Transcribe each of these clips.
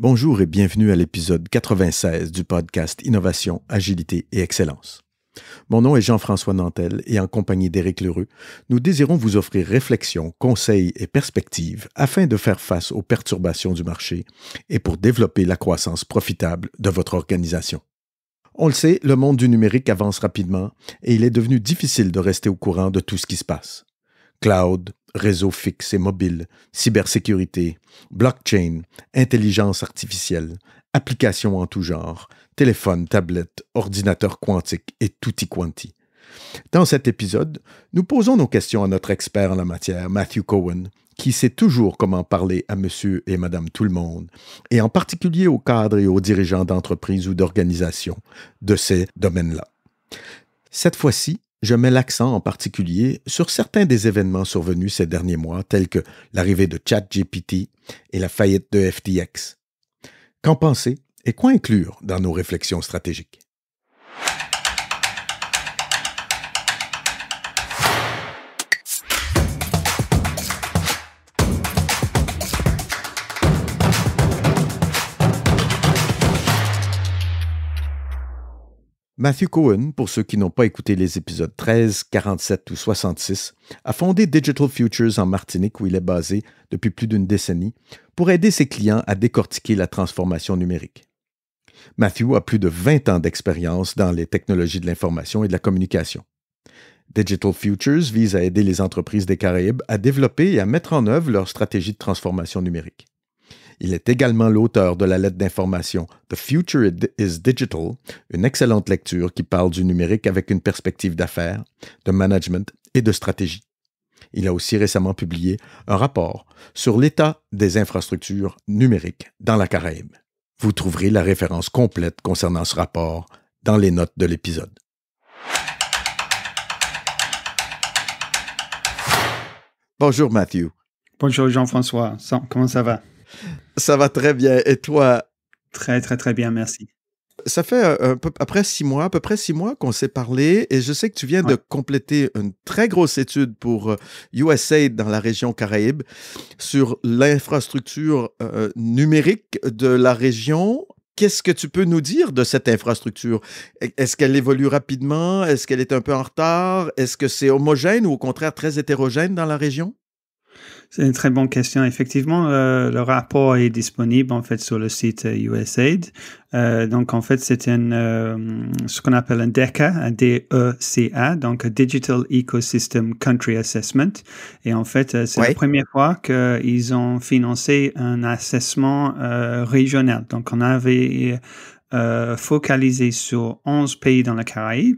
Bonjour et bienvenue à l'épisode 96 du podcast Innovation, Agilité et Excellence. Mon nom est Jean-François Nantel et en compagnie d'Éric Lheureux, nous désirons vous offrir réflexions, conseils et perspectives afin de faire face aux perturbations du marché et pour développer la croissance profitable de votre organisation. On le sait, le monde du numérique avance rapidement et il est devenu difficile de rester au courant de tout ce qui se passe. Cloud, réseaux fixes et mobiles, cybersécurité, blockchain, intelligence artificielle, applications en tout genre, téléphone, tablette, ordinateur quantique et tutti quanti. Dans cet épisode, nous posons nos questions à notre expert en la matière, Matthew Cohen, qui sait toujours comment parler à monsieur et madame tout le monde, et en particulier aux cadres et aux dirigeants d'entreprises ou d'organisations de ces domaines-là. Cette fois-ci, je mets l'accent en particulier sur certains des événements survenus ces derniers mois, tels que l'arrivée de ChatGPT et la faillite de FTX. Qu'en penser et quoi inclure dans nos réflexions stratégiques? Matthew Cohen, pour ceux qui n'ont pas écouté les épisodes 13, 47 ou 66, a fondé Digital Futures en Martinique où il est basé depuis plus d'une décennie pour aider ses clients à décortiquer la transformation numérique. Matthew a plus de 20 ans d'expérience dans les technologies de l'information et de la communication. Digital Futures vise à aider les entreprises des Caraïbes à développer et à mettre en œuvre leur stratégie de transformation numérique. Il est également l'auteur de la lettre d'information The Future is Digital, une excellente lecture qui parle du numérique avec une perspective d'affaires, de management et de stratégie. Il a aussi récemment publié un rapport sur l'état des infrastructures numériques dans la Caraïbe. Vous trouverez la référence complète concernant ce rapport dans les notes de l'épisode. Bonjour Matthew. Bonjour Jean-François, comment ça va ça va très bien. Et toi Très, très, très bien, merci. Ça fait après euh, six mois, à peu près six mois qu'on s'est parlé et je sais que tu viens de compléter une très grosse étude pour USAID euh, dans la région Caraïbe sur l'infrastructure euh, numérique de la région. Qu'est-ce que tu peux nous dire de cette infrastructure? E, est-ce qu'elle évolue rapidement? Est-ce qu'elle est un peu en retard? Est-ce que c'est homogène ou au contraire très hétérogène dans la région? C'est une très bonne question. Effectivement, le, rapport est disponible en fait sur le site USAID. Euh, euh, donc en fait, c'est euh, ce qu'on appelle un DECA, un D-E-C-A, donc Digital Ecosystem Country Assessment. Et en fait, c'est la première fois qu'ils ont financé un assessment régional. Donc on avait focalisé sur 11 pays dans la Caraïbe.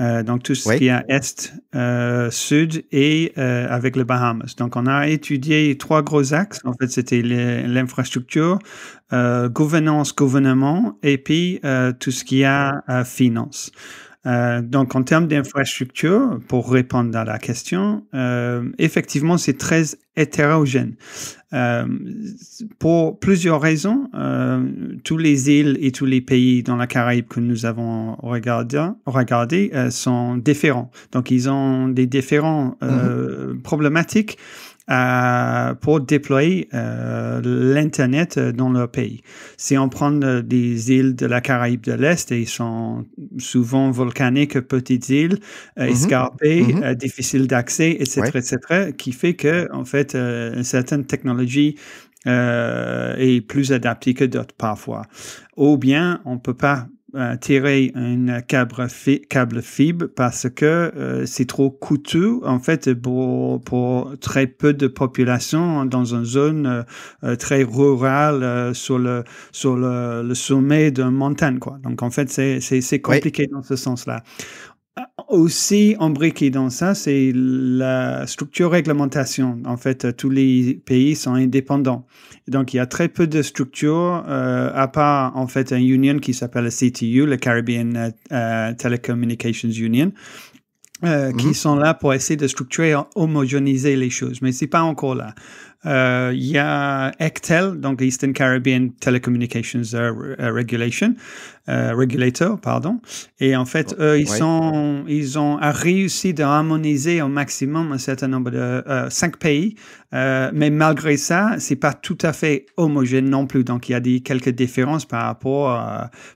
Euh, donc, tout ce qui est est, euh, sud et euh, avec les Bahamas. Donc, on a étudié trois gros axes. En fait, c'était l'infrastructure, gouvernance, gouvernement et puis tout ce qui a finance. Euh, donc, en termes d'infrastructure, pour répondre à la question, euh, effectivement, c'est très hétérogène. Euh, pour plusieurs raisons, tous les îles et tous les pays dans la Caraïbe que nous avons regardés regardé, sont différents. Donc, ils ont des différents mmh. problématiques euh, pour déployer euh, l'Internet euh, dans leur pays. Si on prend des îles de la Caraïbe de l'Est, ils sont souvent volcaniques, petites îles, mhm. escarpées, mhm. difficiles d'accès, etc., etc., qui fait que, en fait, certaines technologies sont est plus adaptées que d'autres parfois. Ou bien on ne peut pas euh, tirer un câble, fibre parce que euh, c'est trop coûteux en fait pour, pour, très peu de population dans une zone euh, très rurale sur, le, sur le, sommet d'une montagne. Quoi. Donc en fait c'est compliqué dans ce sens-là aussi embriqué dans ça, c'est la structure réglementation. En fait, tous les pays sont indépendants. Donc, il y a très peu de structures, euh, à part, en fait, un union qui s'appelle la CTU, la Caribbean euh, euh, Telecommunications Union, qui mhm. sont là pour essayer de structurer, homogénéiser les choses, mais c'est pas encore là. Euh, il y a ECTEL, donc Eastern Caribbean Telecommunications euh, euh, Regulation, Regulator, pardon. Et en fait, oh, ils, sont, ils ont réussi à harmoniser au maximum un certain nombre de cinq pays. mais malgré ça, c'est pas tout à fait homogène non plus. Donc, il y a des, quelques différences par rapport,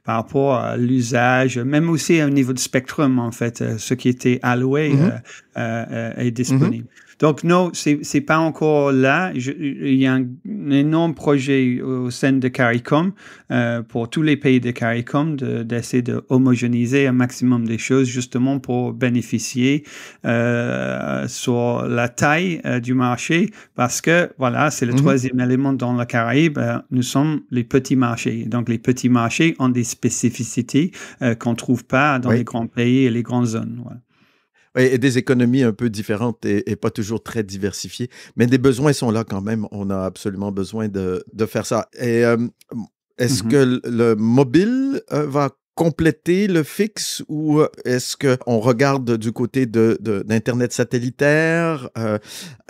par rapport à l'usage, même aussi au niveau du spectrum, en fait, ce qui était alloué mm-hmm. est mm-hmm. disponible. Donc, non, c'est n'est pas encore là. il y a un, énorme projet au sein de CARICOM euh, pour tous les pays de CARICOM d'essayer de, homogénéiser un maximum des choses justement pour bénéficier euh, sur la taille euh, du marché parce que, voilà, c'est le mhm. troisième élément dans la Caraïbe. nous sommes les petits marchés. Donc, les petits marchés ont des spécificités qu'on ne trouve pas dans les grands pays et les grandes zones et, des économies un peu différentes et, pas toujours très diversifiées. Mais des besoins sont là quand même. On a absolument besoin de, faire ça. Et euh, est-ce mm-hmm. que le mobile euh, va compléter le fixe ou euh, est-ce qu'on regarde du côté d'Internet de, d'internet satellitaire? Euh,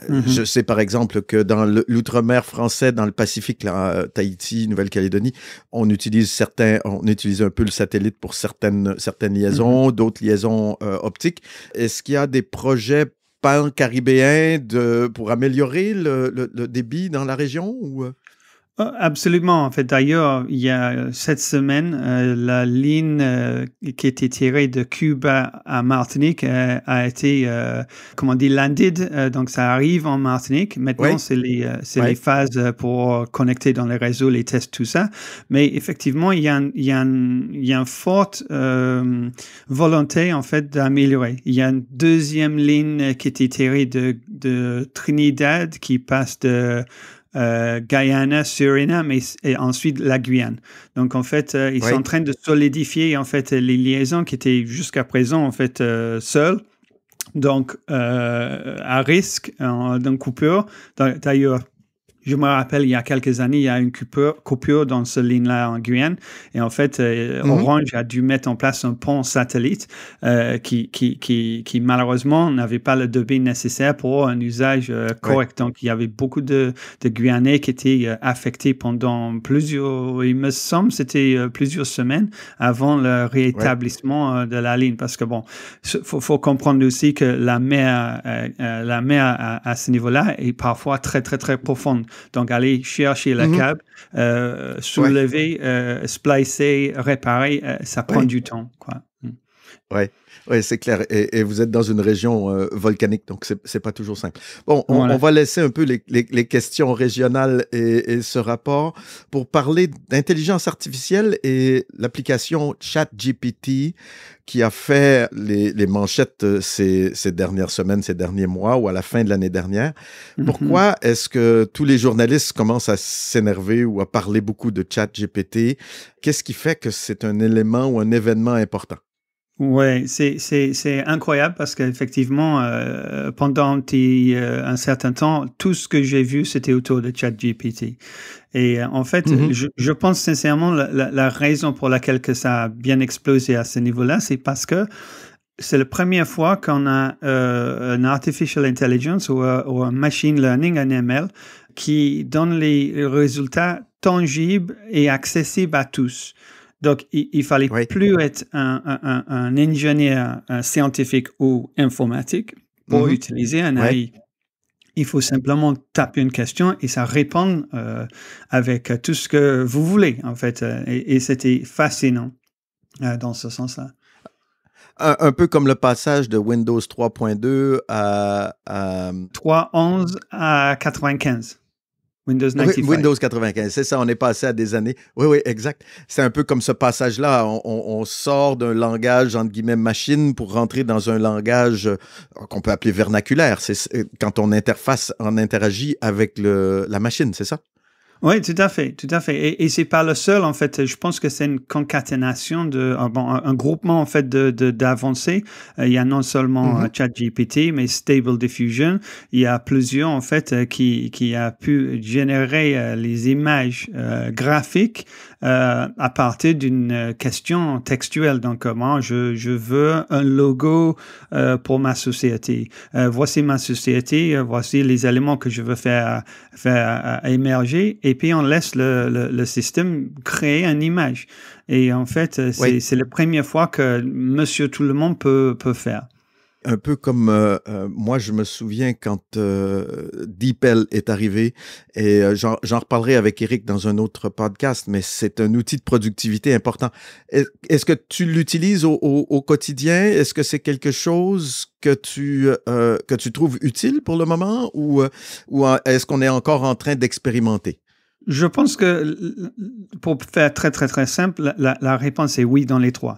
mm-hmm. Je sais par exemple que dans l'outre-mer français, dans le Pacifique, là, euh, Tahiti, Nouvelle-Calédonie, on utilise certains, on utilise un peu le satellite pour certaines, certaines liaisons, mm-hmm. d'autres liaisons optiques. Est-ce qu'il y a des projets pan-caribéens de, pour améliorer le, le, débit dans la région ou... Euh, absolument. En fait, d'ailleurs, il y a euh, cette semaine, euh, la ligne qui était tirée de Cuba à Martinique a été, comment on landed. donc, ça arrive en Martinique. Maintenant, c'est les, c'est les, phases pour connecter dans les réseaux, les tests, tout ça. Mais effectivement, il y a, il y a, un, il y a une forte volonté, en fait, d'améliorer. Il y a une deuxième ligne qui était tirée de, de Trinidad qui passe de euh, Guyana, Suriname et, ensuite la Guyane. Donc en fait, euh, ils sont en train de solidifier en fait les liaisons qui étaient jusqu'à présent en fait euh, seules. Donc à risque, d'un coupure. D'ailleurs, je me rappelle, il y a quelques années, il y a une coupure, dans ce ligne-là en Guyane. Et en fait, euh, mhm. Orange a dû mettre en place un pont satellite euh, qui, qui, qui, qui, malheureusement n'avait pas le débit nécessaire pour un usage euh, correct. Donc, il y avait beaucoup de, Guyanais qui étaient affectés pendant plusieurs, il me semble, c'était plusieurs semaines avant le rétablissement de la ligne. Parce que bon, il faut, comprendre aussi que la mer, la mer à ce niveau-là est parfois très, très, très profonde. Donc, aller chercher la mhm. cab, euh, soulever, euh, splicer, réparer, euh, ça prend du temps. Quoi. Hmm. Ouais. Oui, c'est clair. Et, vous êtes dans une région euh, volcanique, donc c'est pas toujours simple. Bon, on, va laisser un peu les, questions régionales et, ce rapport pour parler d'intelligence artificielle et l'application ChatGPT qui a fait les, manchettes euh, ces, dernières semaines, ces derniers mois ou à la fin de l'année dernière. Mm-hmm. Pourquoi est-ce que tous les journalistes commencent à s'énerver ou à parler beaucoup de ChatGPT? Qu'est-ce qui fait que c'est un élément ou un événement important? Oui, c'est incroyable parce qu'effectivement, euh, pendant euh, un certain temps, tout ce que j'ai vu, c'était autour de ChatGPT. Et euh, en fait, mm-hmm. je, je, pense sincèrement, la, la, raison pour laquelle que ça a bien explosé à ce niveau-là, c'est parce que c'est la première fois qu'on a euh, une artificial intelligence ou, ou un machine learning, un ML, qui donne les résultats tangibles et accessibles à tous. Donc, il, fallait plus être un, ingénieur scientifique ou informatique pour mhm. utiliser un AI. Il faut simplement taper une question et ça répond euh, avec tout ce que vous voulez, en fait. Euh, et, c'était fascinant euh, dans ce sens-là. Un, peu comme le passage de Windows 3.2 à, à... 3.11 à 95. Windows 95. Windows 95, c'est ça, on est passé à des années. Oui, oui, exact. C'est un peu comme ce passage-là. On, sort d'un langage, entre guillemets, machine pour rentrer dans un langage euh, qu'on peut appeler vernaculaire. C'est quand on interface, on interagit avec le, la machine, c'est ça? Oui, tout à fait, tout à fait. Et, et c'est pas le seul, en fait. Je pense que c'est une concaténation de, ah un, groupement, en fait, de, d'avancées. Euh, il y a non seulement mm-hmm. euh, ChatGPT, mais Stable Diffusion. Il y a plusieurs, en fait, euh, qui, qui a pu générer les images graphiques euh, à partir d'une euh, question textuelle. Donc, comment euh, je, je veux un logo pour ma société. voici ma société, voici les éléments que je veux faire, faire émerger. Et puis, on laisse le, le, système créer une image. Et en fait, c'est la première fois que monsieur tout le monde peut, peut faire un peu comme euh, euh, moi, je me souviens quand euh, DeepL est arrivé, et euh, j'en reparlerai avec Eric dans un autre podcast, mais c'est un outil de productivité important. Est-ce que tu l'utilises au, quotidien? Est-ce que c'est quelque chose que tu, que tu trouves utile pour le moment ou, ou est-ce qu'on est encore en train d'expérimenter? Je pense que, pour faire très, très, très simple, la, la réponse est oui dans les trois.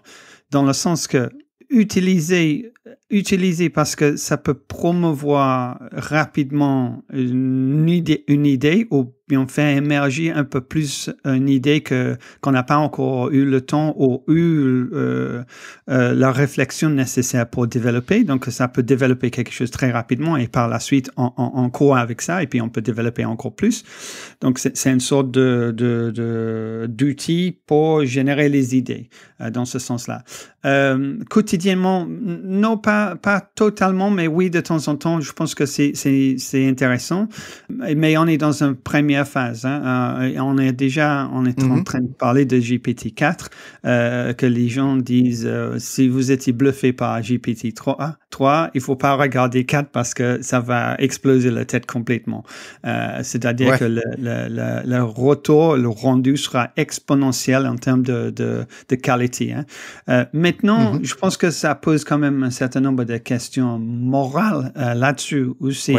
Dans le sens que utiliser Utiliser parce que ça peut promouvoir rapidement une idée, une idée ou bien faire émerger un peu plus une idée que qu'on n'a pas encore eu le temps ou eu euh, euh, la réflexion nécessaire pour développer. Donc ça peut développer quelque chose très rapidement et par la suite en en avec ça et puis on peut développer encore plus. Donc c'est une sorte de d'outil de, pour générer les idées euh, dans ce sens-là. quotidiennement, non pas, pas totalement, mais oui, de temps en temps, je pense que c'est intéressant. Mais on est dans une première phase. Hein. Euh, on est déjà on est en mm-hmm. train de parler de GPT-4, euh, que les gens disent, euh, si vous étiez bluffé par GPT-3, 3, il faut pas regarder 4 parce que ça va exploser la tête complètement. C'est-à-dire que le, le, le, retour, le rendu sera exponentiel en termes de, de, de qualité. Hein. maintenant, mm-hmm. je pense que ça pose quand même un certain nombre de questions morales euh, là-dessus aussi.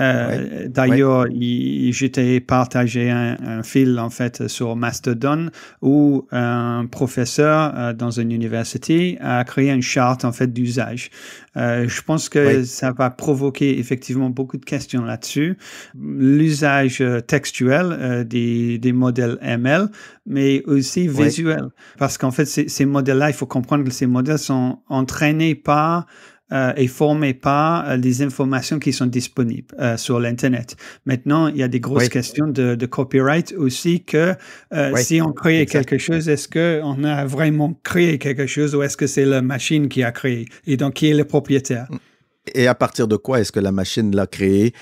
Euh, d'ailleurs, j'étais partagé un, fil en fait sur Mastodon où un professeur euh, dans une université a créé une charte en fait d'usage. Euh, je pense que ça va provoquer effectivement beaucoup de questions là-dessus. L'usage textuel des, modèles ML, mais aussi visuel, parce qu'en fait ces, ces modèles-là, il faut comprendre que ces modèles sont entraînés par euh, et formé par euh, les informations qui sont disponibles euh, sur l'Internet. Maintenant, il y a des grosses questions de, copyright aussi que si on crée quelque chose, est-ce qu'on a vraiment créé quelque chose ou est-ce que c'est la machine qui a créé et donc qui est le propriétaire? Mm. Et à partir de quoi est-ce que la machine l'a créé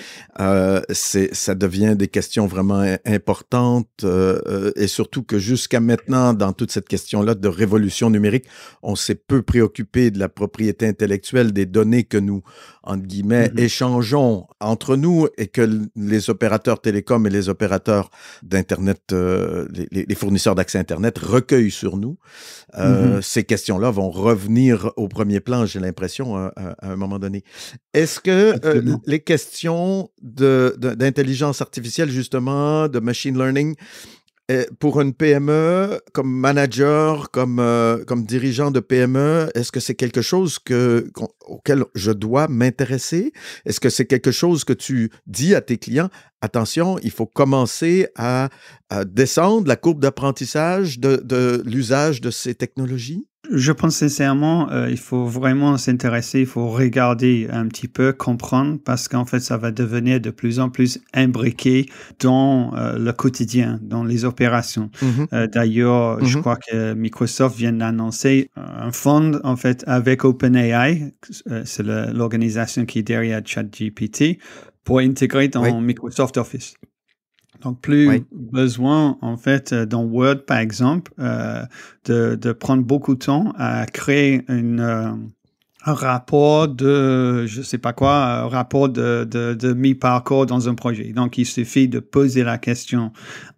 euh, Ça devient des questions vraiment importantes euh, euh, et surtout que jusqu'à maintenant, dans toute cette question-là de révolution numérique, on s'est peu préoccupé de la propriété intellectuelle des données que nous, entre guillemets, mm-hmm. échangeons entre nous et que les opérateurs télécoms et les opérateurs d'Internet, euh, les, fournisseurs d'accès Internet recueillent sur nous. Mm-hmm. Ces questions-là vont revenir au premier plan, j'ai l'impression, à un moment donné. Est-ce que euh, les questions d'intelligence artificielle, justement, de machine learning, euh, pour une PME, comme manager, comme, euh, dirigeant de PME, est-ce que c'est quelque chose auquel je dois m'intéresser? Est-ce que c'est quelque chose que tu dis à tes clients? Attention, il faut commencer à, descendre la courbe d'apprentissage de, de l'usage de ces technologies? Je pense sincèrement, euh, il faut vraiment s'intéresser, il faut regarder un petit peu, comprendre, parce qu'en fait, ça va devenir de plus en plus imbriqué dans euh, le quotidien, dans les opérations. Mm-hmm. Euh, d'ailleurs, je mm-hmm. crois que Microsoft vient d'annoncer un fonds, en fait, avec OpenAI, c'est l'organisation qui est derrière ChatGPT, pour intégrer dans Microsoft Office. Donc, plus besoin, en fait, euh, dans Word, par exemple, euh, de, de, prendre beaucoup de temps à créer une, euh, un rapport de, je sais pas quoi, un rapport de, de, de mi-parcours dans un projet. Donc, il suffit de poser la question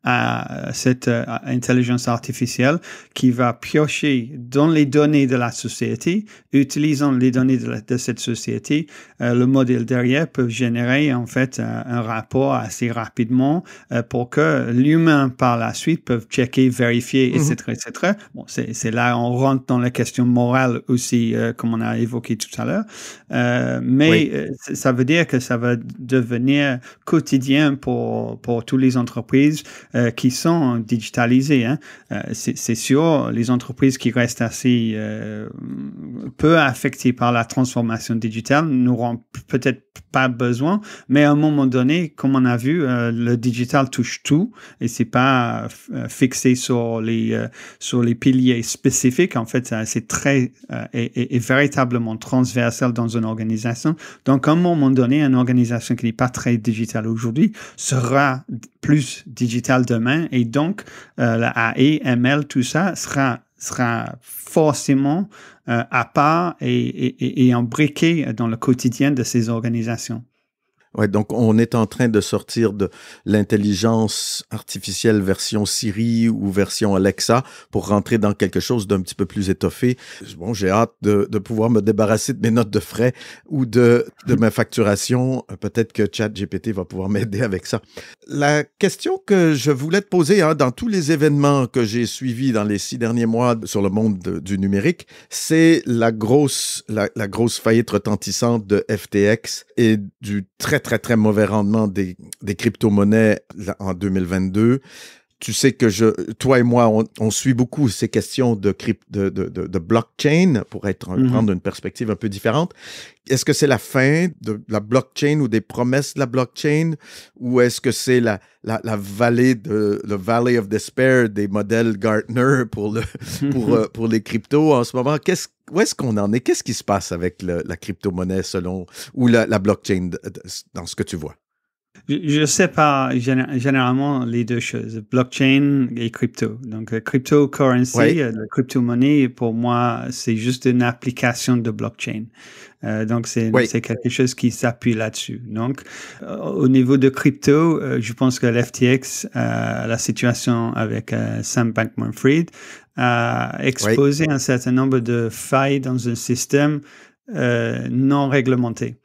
à cette euh, intelligence artificielle qui va piocher dans les données de la société, utilisant les données de, cette société, euh, le modèle derrière peut générer en fait un, rapport assez rapidement euh, pour que l'humain par la suite peut checker, vérifier, etc., etc. Bon, c'est là on rentre dans la question morale aussi, comme on a évoqué tout à l'heure. Euh, mais euh, ça veut dire que ça va devenir quotidien pour, pour toutes les entreprises euh, qui sont digitalisées. Hein. C'est sûr, les entreprises qui restent assez peu affectées par la transformation digitale n'auront peut-être pas besoin, mais à un moment donné, comme on a vu, le digital touche tout et c'est pas fixé sur les, sur les piliers spécifiques. En fait, c'est très et véritablement transversal transversale dans une organisation. Donc, à un moment donné, une organisation qui n'est pas très digitale aujourd'hui sera plus digitale demain. Et donc, euh, la ML, tout ça sera sera forcément euh, à part et, et, dans le quotidien de ces organisations donc on est en train de sortir de l'intelligence artificielle version Siri ou version Alexa pour rentrer dans quelque chose d'un petit peu plus étoffé. Bon, j'ai hâte de, pouvoir me débarrasser de mes notes de frais ou de, de ma facturation. Peut-être que ChatGPT va pouvoir m'aider avec ça. La question que je voulais te poser hein, dans tous les événements que j'ai suivis dans les six derniers mois sur le monde du numérique, c'est la grosse, la, la grosse faillite retentissante de FTX et du très très, très mauvais rendement des, crypto-monnaies en 2022 tu sais que je, toi et moi, on, suit beaucoup ces questions de, de, de, de blockchain pour être, mhm. prendre une perspective un peu différente. Est-ce que c'est la fin de la blockchain ou des promesses de la blockchain ou est-ce que c'est la, la, vallée de le Valley of Despair des modèles Gartner pour, le, pour, euh, pour les cryptos en ce moment? Qu'est-ce, où est-ce qu'on en est? Qu'est-ce qui se passe avec la crypto-monnaie selon ou la, la blockchain dans ce que tu vois? Je sais pas. généralement les deux choses, blockchain et crypto. Donc, euh, cryptocurrency, currency, euh, crypto money, pour moi, c'est juste une application de blockchain. Euh, donc, c'est quelque chose qui s'appuie là-dessus. Donc, au niveau de crypto, je pense que l'FTX, la situation avec Sam Bankman-Fried, a exposé un certain nombre de failles dans un système non réglementé.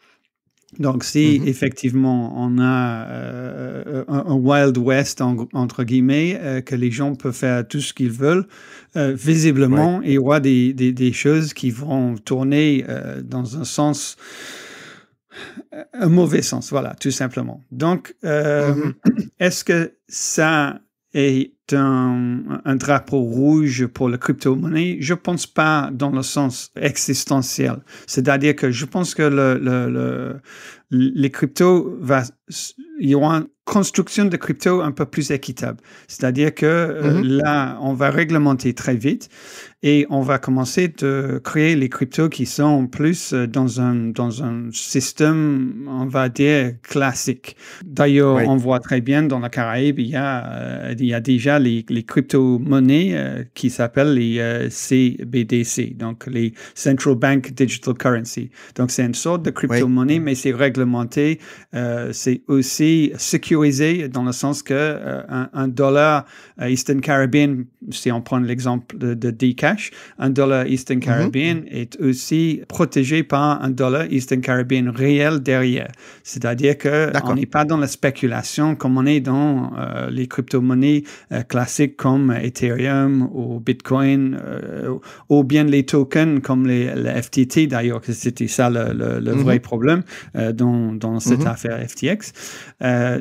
Donc, si mm-hmm. effectivement on a euh, un, Wild West, entre guillemets, euh, que les gens peuvent faire tout ce qu'ils veulent, euh, visiblement, il y aura des, choses qui vont tourner dans un sens, un mauvais sens, voilà, tout simplement. Donc, mm-hmm. est-ce que ça est un, drapeau rouge pour la crypto-monnaie, je ne pense pas dans le sens existentiel. C'est-à-dire que je pense que le, le, les cryptos, va, il y aura une construction de crypto un peu plus équitable. C'est-à-dire que euh, mm-hmm. là, on va réglementer très vite et on va commencer de créer les cryptos qui sont plus euh, dans un, dans un système, on va dire, classique. D'ailleurs, on voit très bien dans la Caraïbe, il y a, euh, il y a déjà les, les crypto-monnaies euh, qui s'appellent les CBDC, donc les Central Bank Digital Currency. Donc, c'est une sorte de crypto-monnaie, mais c'est réglementé. c'est aussi sécurisé dans le sens que un, dollar Eastern Caribbean, si on prend l'exemple de, de DK, un dollar Eastern mhm. Caribbean est aussi protégé par un dollar Eastern Caribbean réel derrière. C'est-à-dire qu'on n'est pas dans la spéculation comme on est dans euh, les crypto-monnaies euh, classiques comme Ethereum ou Bitcoin euh, ou bien les tokens comme les, FTT d'ailleurs, c'était ça le, mhm. vrai problème dans, cette mhm. affaire FTX.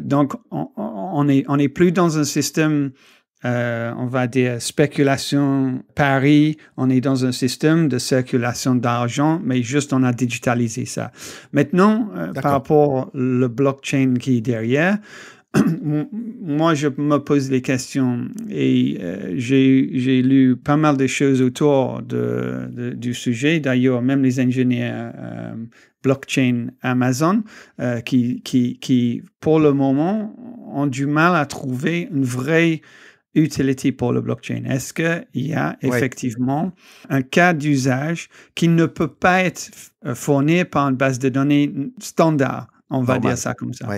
donc, on n'est on est plus dans un système euh, on va dire, spéculation Paris, on est dans un système de circulation d'argent, mais juste on a digitalisé ça. Maintenant, euh, par rapport le blockchain qui est derrière, moi, je me pose des questions et euh, j'ai lu pas mal de choses autour du sujet. D'ailleurs, même les ingénieurs blockchain Amazon qui, qui, pour le moment, ont du mal à trouver une vraie utility pour le blockchain Est-ce qu'il y a effectivement un cas d'usage qui ne peut pas être euh, fourni par une base de données standard On va dire ça comme ça.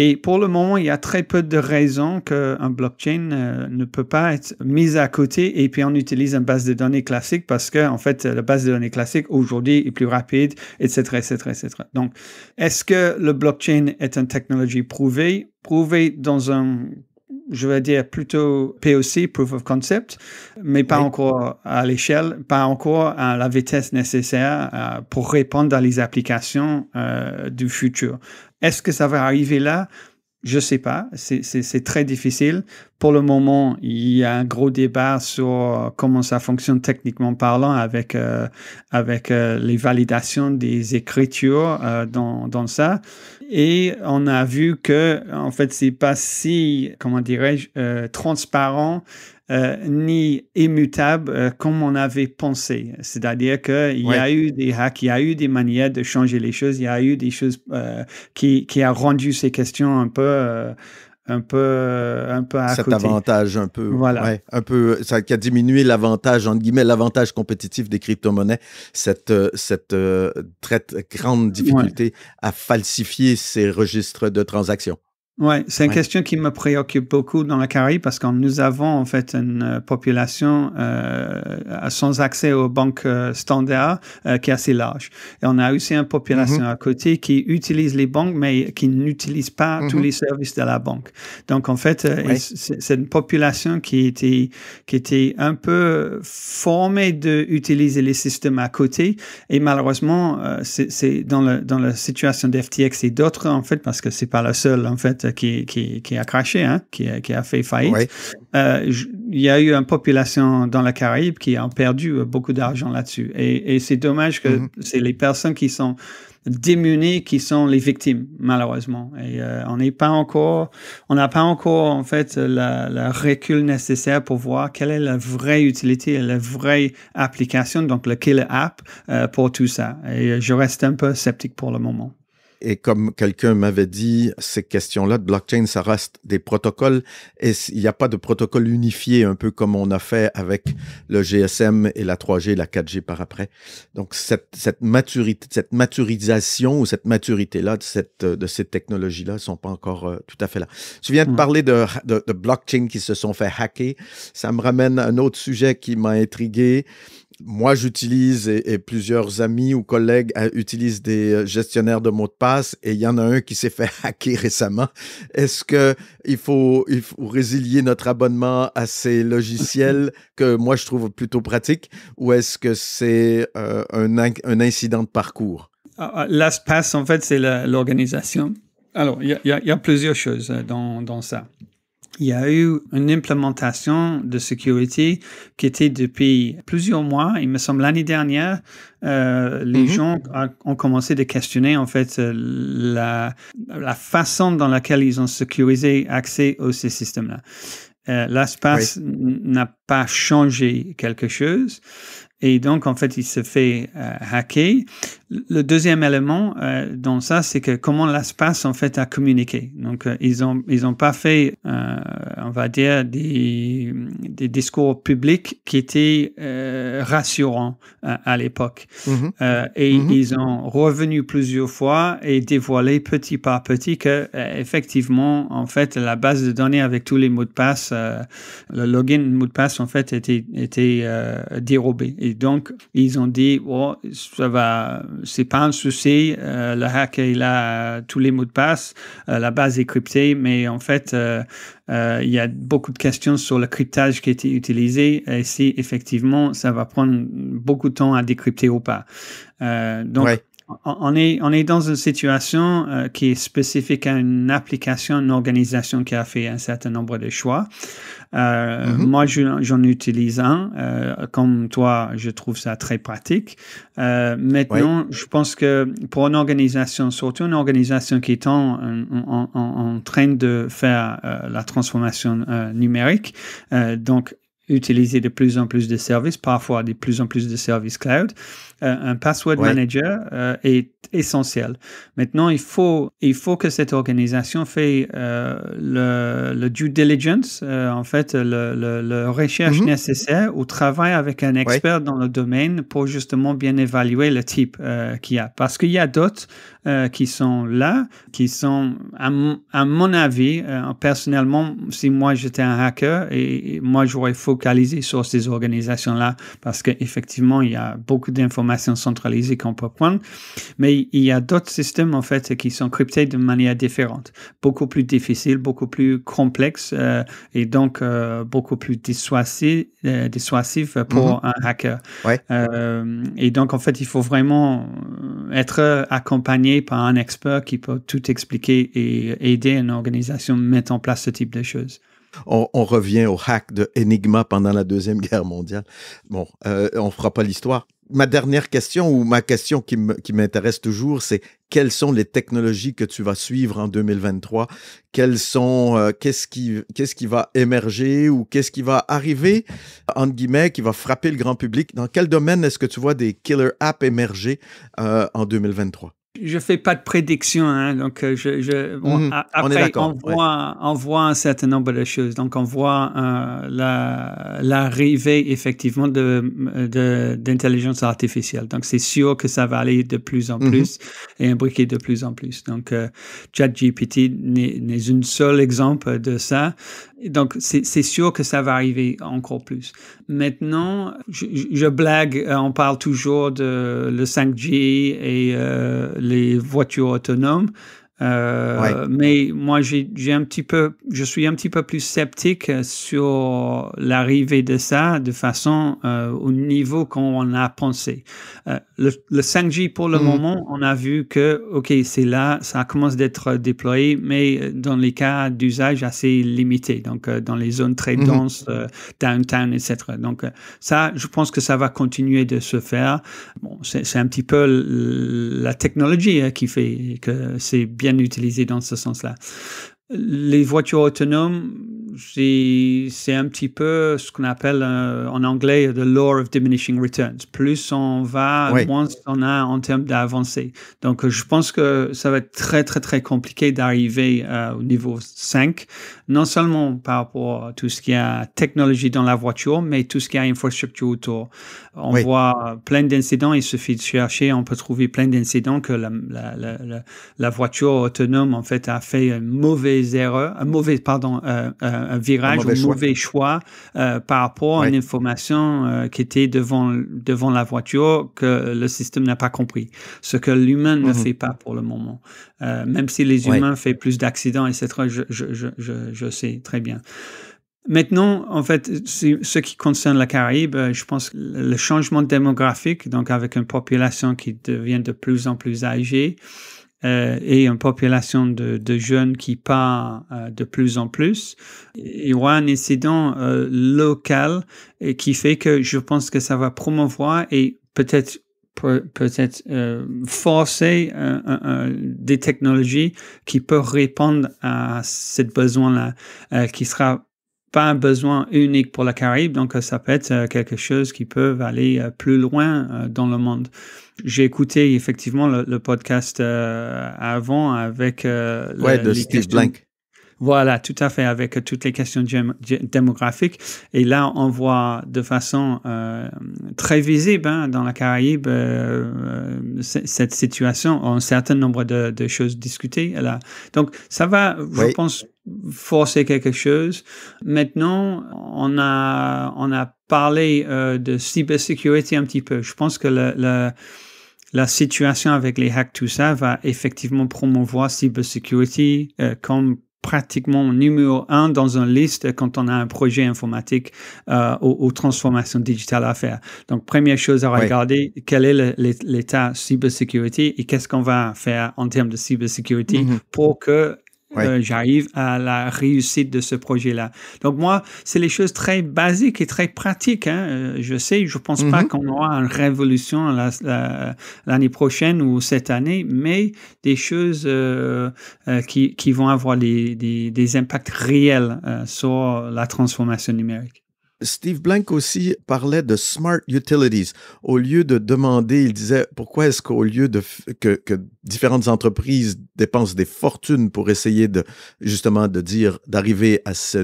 Et pour le moment, il y a très peu de raisons qu'un blockchain euh, ne peut pas être mis à côté et puis on utilise une base de données classique parce que, en fait, la base de données classique aujourd'hui est plus rapide, etc., etc., etc. Donc, est-ce que le blockchain est une technologie Prouvée dans un je vais dire plutôt POC, Proof of Concept, mais pas encore à l'échelle, pas encore à la vitesse nécessaire euh, pour répondre à les applications euh, du futur. Est-ce que ça va arriver là? je sais pas, c'est très difficile. Pour le moment, il y a un gros débat sur comment ça fonctionne techniquement parlant avec, euh, avec euh, les validations des écritures euh, dans, dans, ça. Et on a vu que, en fait, c'est pas si, comment dirais-je, transparent euh, ni immutable euh, comme on avait pensé. C'est-à-dire qu'il y a eu des hacks, il y a eu des manières de changer les choses, il y a eu des choses euh, qui, qui a rendu ces questions un peu... un peu, un peu à Cet avantage un peu. Voilà. un peu, ça qui a diminué l'avantage, entre guillemets, l'avantage compétitif des crypto-monnaies, cette, cette très grande difficulté à falsifier ces registres de transactions. Ouais, c'est une question qui me préoccupe beaucoup dans la Caraïbe parce que nous avons en fait une euh, population euh, sans accès aux banques standard euh, standards euh, qui est assez large. Et on a aussi une population mm-hmm. à côté qui utilise les banques mais qui n'utilise pas mm-hmm. tous les services de la banque. Donc en fait, euh, c'est une population qui était qui était un peu formée d'utiliser les systèmes à côté et malheureusement c'est dans le dans la situation d'FTX et d'autres en fait parce que c'est pas la seule en fait qui, a craché, hein, qui, a fait faillite. Euh, il y a eu une population dans la Caraïbe qui a perdu euh, beaucoup d'argent là-dessus. Et, c'est dommage que mm-hmm. c'est les personnes qui sont démunies qui sont les victimes, malheureusement. Et euh, on n'est pas encore, on n'a pas encore, en fait, le recul nécessaire pour voir quelle est la vraie utilité, la vraie application, donc le killer app pour tout ça. Et je reste un peu sceptique pour le moment. Et comme quelqu'un m'avait dit, ces questions-là de blockchain, ça reste des protocoles et il n'y a pas de protocole unifié, un peu comme on a fait avec le GSM et la 3G, la 4G par après. Donc, cette, cette maturité, cette maturisation ou cette maturité-là de, cette, de ces technologies-là ne sont pas encore euh, tout à fait là. Tu viens de hmm. parler de, de, de blockchain qui se sont fait hacker. Ça me ramène à un autre sujet qui m'a intrigué moi, j'utilise et, plusieurs amis ou collègues euh, utilisent des euh, gestionnaires de mots de passe et il y en a un qui s'est fait hacker récemment. Est-ce que il faut, il faut résilier notre abonnement à ces logiciels que moi je trouve plutôt pratiques ou est-ce que c'est euh, un, incident de parcours? Ah, ah, LastPass, en fait, c'est l'organisation. Alors, il y, a plusieurs choses dans ça il y a eu une implémentation de sécurité qui était depuis plusieurs mois. Il me semble l'année dernière, euh, les mhm. gens ont commencé à questionner en fait euh, la, la, façon dans laquelle ils ont sécurisé accès à ces systèmes-là. Euh, L'espace n'a pas changé quelque chose. Et donc, en fait, il se fait euh, hacker. Le deuxième élément euh, dans ça, c'est que comment l'espace en fait a communiqué. Donc euh, ils ont ils ont pas fait, euh, on va dire des, des discours publics qui étaient euh, rassurants à l'époque. Mm-hmm. et mm-hmm. ils ont revenu plusieurs fois et dévoilé petit par petit que effectivement en fait la base de données avec tous les mots de passe, le login mot de passe en fait était était dérobé. Et donc ils ont dit oh ça va c'est pas un souci. Euh, le hack, il a tous les mots de passe. Euh, la base est cryptée, mais en fait, euh, euh, il y a beaucoup de questions sur le cryptage qui a été utilisé et si effectivement ça va prendre beaucoup de temps à décrypter ou pas. donc, on est, dans une situation euh, qui est spécifique à une application, une organisation qui a fait un certain nombre de choix. Euh, mm-hmm. Moi, j'en utilise un. Euh, comme toi, je trouve ça très pratique. maintenant, je pense que pour une organisation, surtout une organisation qui est en train de faire la transformation numérique, donc utiliser de plus en plus de services, parfois de plus en plus de services cloud un password manager euh, est essentiel. Maintenant, il faut, il faut que cette organisation fait euh, le, due diligence, euh, en fait, le, recherche mhm. nécessaire ou travaille avec un expert dans le domaine pour justement bien évaluer le type qu'il y a. Parce qu'il y a d'autres qui sont là, qui sont, à, mon avis, personnellement, si moi j'étais un hacker, et, moi j'aurais focalisé sur ces organisations-là parce qu'effectivement, il y a beaucoup d'informations centralisée qu'on peut prendre. Mais il y a d'autres systèmes, en fait, qui sont cryptés de manière différente, beaucoup plus difficile, beaucoup plus complexe euh, et donc euh, beaucoup plus euh, dissuasif, pour mhm. un hacker. et donc, en fait, il faut vraiment être accompagné par un expert qui peut tout expliquer et aider une organisation à mettre en place ce type de choses. On, revient au hack de Enigma pendant la Deuxième Guerre mondiale. Bon, on ne fera pas l'histoire ma dernière question ou ma question qui m'intéresse toujours, c'est quelles sont les technologies que tu vas suivre en 2023? Quelles sont, euh, qu'est-ce qui, qu'est-ce qui va émerger ou qu'est-ce qui va arriver, entre guillemets, qui va frapper le grand public? Dans quel domaine est-ce que tu vois des killer apps émerger euh, en 2023? Je fais pas de prédiction, hein, donc euh, je, je mhm. après on, voit, on voit un certain nombre de choses. Donc on voit euh, l'arrivée effectivement de d'intelligence artificielle. Donc c'est sûr que ça va aller de plus en mhm. plus et imbriquer de plus en plus. Donc euh, ChatGPT n'est un seul exemple de ça. Donc, c'est sûr que ça va arriver encore plus. Maintenant, je, blague, euh, on parle toujours de le 5G et euh, les voitures autonomes. Euh, mais moi, j'ai un petit peu, je suis un petit peu plus sceptique sur l'arrivée de ça de façon euh, au niveau qu'on a pensé. Euh, le, 5G, pour le mm. moment, on a vu que, OK, c'est là, ça commence d'être déployé, mais dans les cas d'usage assez limités, donc dans les zones très mm-hmm. denses, downtown, etc. Donc, ça, je pense que ça va continuer de se faire. Bon, c'est un petit peu la technologie hein, qui fait que c'est bien utilisé dans ce sens-là. Les voitures autonomes, c'est un petit peu ce qu'on appelle euh, en anglais the law of diminishing returns. Plus on va, moins on a en termes d'avancée. Donc, euh, je pense que ça va être très, très, très compliqué d'arriver euh, au niveau 5 non seulement par rapport à tout ce qui a technologie dans la voiture, mais tout ce qui a infrastructure autour. On voit plein d'incidents, il suffit de chercher, on peut trouver plein d'incidents que la, voiture autonome, en fait, a fait une mauvaise erreur, un mauvais, pardon, euh, euh, un virage, un mauvais choix, euh, par rapport à une information qui était devant, devant la voiture que le système n'a pas compris. Ce que l'humain ne mmh fait pas pour le moment. même si les humains font plus d'accidents, etc., je je sais très bien. Maintenant, en fait, ce qui concerne la Caraïbe, euh, je pense que le changement démographique, donc avec une population qui devient de plus en plus âgée euh, et une population de, jeunes qui part euh, de plus en plus, il y aura un incident local qui fait que je pense que ça va promouvoir et peut-être peut-être euh, forcer des technologies qui peuvent répondre à ce besoin-là, qui euh, qui sera pas un besoin unique pour la Caraïbe, donc euh, ça peut être quelque chose qui peut aller plus loin dans le monde. J'ai écouté effectivement le, podcast avant avec... Ouais, de Steve Blank. Voilà, tout à fait, avec toutes les questions démographiques. Et là, on voit de façon euh, très visible hein, dans la Caraïbe euh, euh, cette situation, un certain nombre de, de choses discutées. Là. Donc, ça va, je pense, forcer quelque chose. Maintenant, on a, on a parlé euh, de cybersécurité un petit peu. Je pense que le, la situation avec les hacks, tout ça, va effectivement promouvoir cyber euh, comme pratiquement numéro un dans une liste quand on a un projet informatique euh, ou transformation digitale transformations à faire. Donc, première chose à regarder, quel est l'état cybersécurité et qu'est-ce qu'on va faire en termes de cybersécurité mm-hmm. pour que euh, j'arrive à la réussite de ce projet-là. Donc moi, c'est les choses très basiques et très pratiques. Hein. Euh, je sais, je pense pas mm-hmm. qu'on aura une révolution l'année prochaine ou cette année, mais des choses euh, qui, qui, vont avoir des, des, des impacts réels sur la transformation numérique. Steve Blank aussi parlait de smart utilities. Au lieu de demander, il disait pourquoi est-ce qu'au lieu de que, différentes entreprises dépensent des fortunes pour essayer de justement de dire d'arriver à ce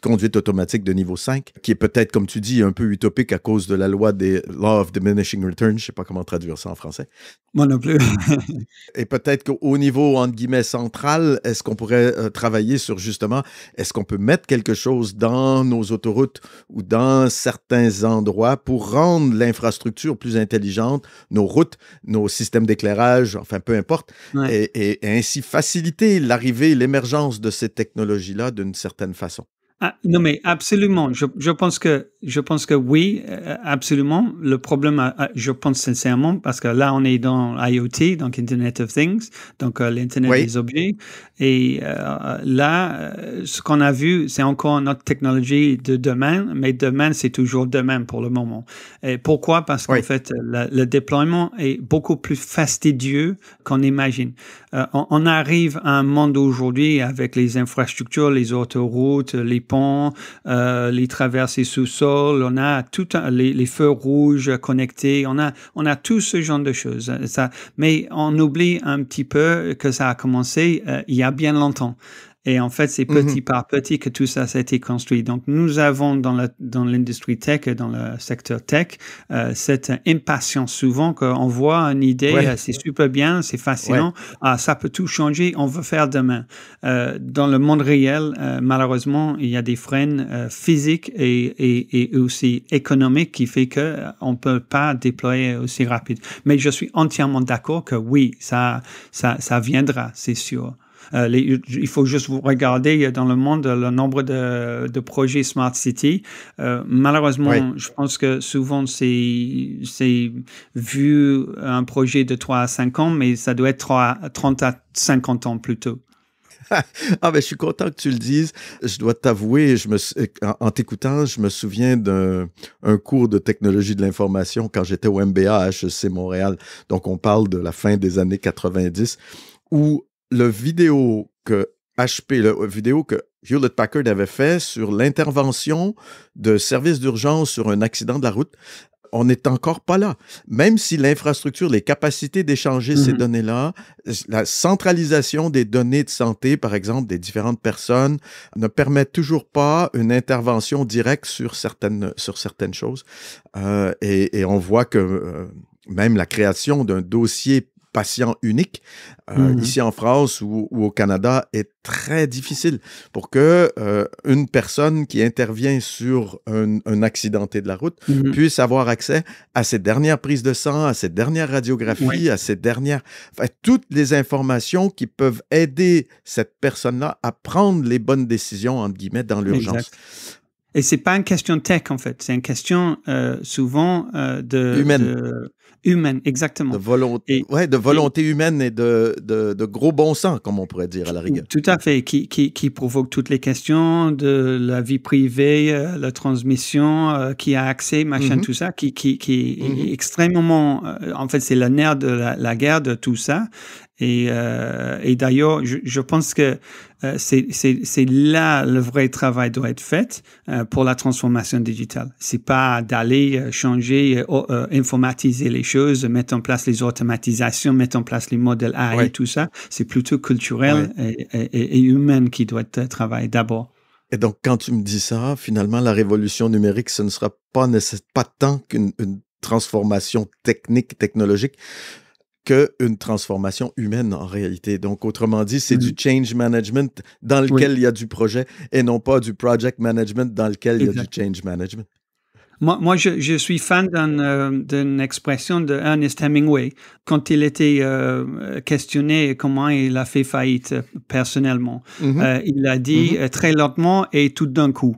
conduite automatique de niveau 5, qui est peut-être, comme tu dis, un peu utopique à cause de la loi des Law of Diminishing Returns. je ne sais pas comment traduire ça en français. Moi non plus. Et peut-être qu'au niveau, entre guillemets, central, est-ce qu'on pourrait euh, travailler sur justement, est-ce qu'on peut mettre quelque chose dans nos autoroutes ou dans certains endroits pour rendre l'infrastructure plus intelligente, nos routes, nos systèmes d'éclairage, enfin peu importe, et, et ainsi faciliter l'arrivée, l'émergence de ces technologies-là d'une certaine façon. Ah, non, mais absolument. Je, je, pense que, je pense que oui, euh, absolument. Le problème, euh, euh, je pense sincèrement, parce que là, on est dans IoT, donc Internet of Things, donc l'Internet des objets. Et là, ce qu'on a vu, c'est encore notre technologie de demain, mais demain, c'est toujours demain pour le moment. Et pourquoi? Parce qu'en fait, le, déploiement est beaucoup plus fastidieux qu'on imagine. on, on arrive à un monde aujourd'hui avec les infrastructures, les autoroutes, les ponts, euh, les traversées sous-sol, on a tout les, feux rouges connectés, on a, on a tout ce genre de choses. Euh, ça, mais on oublie un petit peu que ça a commencé euh, il y a bien longtemps. Et en fait, c'est mm-hmm. petit par petit que tout ça été construit. Donc, nous avons dans dans l'industrie tech dans le secteur tech euh, cette impatience souvent qu'on voit une idée, euh, c'est super bien, c'est fascinant, ah, ça peut tout changer, on veut faire demain. Euh, dans le monde réel, euh, malheureusement, il y a des freins euh, physiques et, et, et, aussi économiques qui fait que on peut pas déployer aussi rapide. Mais je suis entièrement d'accord que oui, ça, ça, ça viendra, c'est sûr. Euh, les, il faut juste vous regarder euh, dans le monde le nombre de, projets Smart City. Euh, malheureusement, je pense que souvent c'est vu un projet de 3 à 5 ans, mais ça doit être 30 à 50 ans plutôt ah ben, je suis content que tu le dises. Je dois t'avouer, je me, en, t'écoutant, je me souviens d'un cours de technologie de l'information quand j'étais au MBA à HEC Montréal. Donc, on parle de la fin des années 90 où le vidéo que HP, le vidéo que Hewlett Packard avait fait sur l'intervention de services d'urgence sur un accident de la route, on n'est encore pas là. Même si l'infrastructure, les capacités d'échanger ces mhm. données-là, la centralisation des données de santé, par exemple, des différentes personnes, ne permet toujours pas une intervention directe sur certaines, sur certaines choses. Euh, et, on voit que... Euh, même la création d'un dossier patient unique euh, mmh ici en France ou, au Canada est très difficile pour que euh, une personne qui intervient sur un, accidenté de la route mmh puisse avoir accès à ses dernières prises de sang, à ses dernières radiographies, à ses dernières, enfin, toutes les informations qui peuvent aider cette personne-là à prendre les bonnes décisions entre guillemets dans l'urgence. Et c'est pas une question tech en fait, c'est une question euh, souvent euh, de humaine, humaine exactement. De volonté, ouais, de volonté humaine et de, de, gros bon sens, comme on pourrait dire à la rigueur. Tout à fait, qui, qui, provoque toutes les questions de la vie privée, euh, la transmission, qui a accès, machin, mm-hmm. tout ça, qui, qui, qui est mm-hmm. extrêmement, en fait, c'est le nerf de la, guerre de tout ça. Et, et d'ailleurs, je, je pense que euh, c'est là le vrai travail doit être fait euh, pour la transformation digitale. C'est pas d'aller euh, changer, oh, informatiser les choses, mettre en place les automatisations, mettre en place les modèles AI et tout ça. C'est plutôt culturel et, humain qui doit être travaillé d'abord. Et donc, quand tu me dis ça, finalement, la révolution numérique, ce ne sera pas, pas tant qu'une transformation technique, technologique, une transformation humaine en réalité. Donc, autrement dit, c'est du mm. change management dans lequel il y a du projet et non pas du project management dans lequel il y a du change management. Moi, je, suis fan euh, d'une expression de Ernest Hemingway quand il était euh, questionné comment il a fait faillite euh, personnellement. Mm-hmm. il a dit mm-hmm. très lentement et tout d'un coup.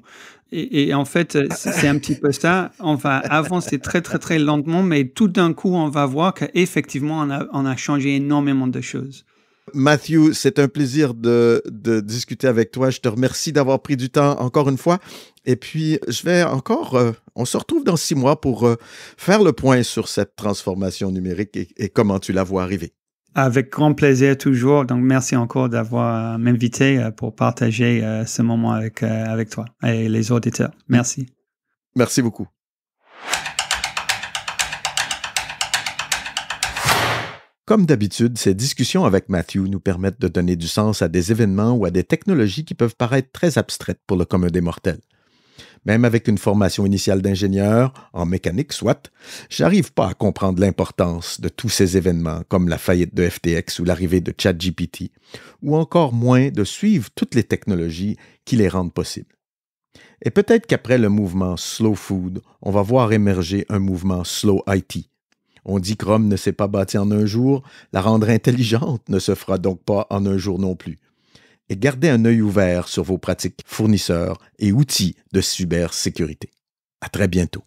Et, en fait, euh, c'est un petit peu ça. On va avancer très, très, très lentement, mais tout d'un coup, on va voir qu'effectivement, on a, changé énormément de choses. Matthew, c'est un plaisir de, discuter avec toi. Je te remercie d'avoir pris du temps encore une fois. Et puis, je vais encore, euh, on se retrouve dans six mois pour euh, faire le point sur cette transformation numérique et comment tu la vois arriver. Avec grand plaisir toujours. Donc, merci encore d'avoir euh, m'invité euh, pour partager euh, ce moment avec, avec toi et les auditeurs. Merci. Merci beaucoup. Comme d'habitude, ces discussions avec Matthew nous permettent de donner du sens à des événements ou à des technologies qui peuvent paraître très abstraites pour le commun des mortels. Même avec une formation initiale d'ingénieur, en mécanique soit, j'arrive pas à comprendre l'importance de tous ces événements comme la faillite de FTX ou l'arrivée de ChatGPT, ou encore moins de suivre toutes les technologies qui les rendent possibles. Et peut-être qu'après le mouvement Slow Food, on va voir émerger un mouvement Slow IT. On dit que Rome ne s'est pas bâti en un jour, la rendre intelligente ne se fera donc pas en un jour non plus et gardez un œil ouvert sur vos pratiques, fournisseurs et outils de cybersécurité. À très bientôt.